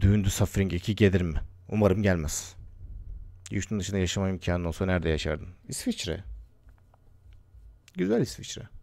Düğündü Suffering 2 gelir mi? Umarım gelmez. Yurtun dışında yaşama imkanı olsa nerede yaşardın? İsviçre. Güzel İsviçre.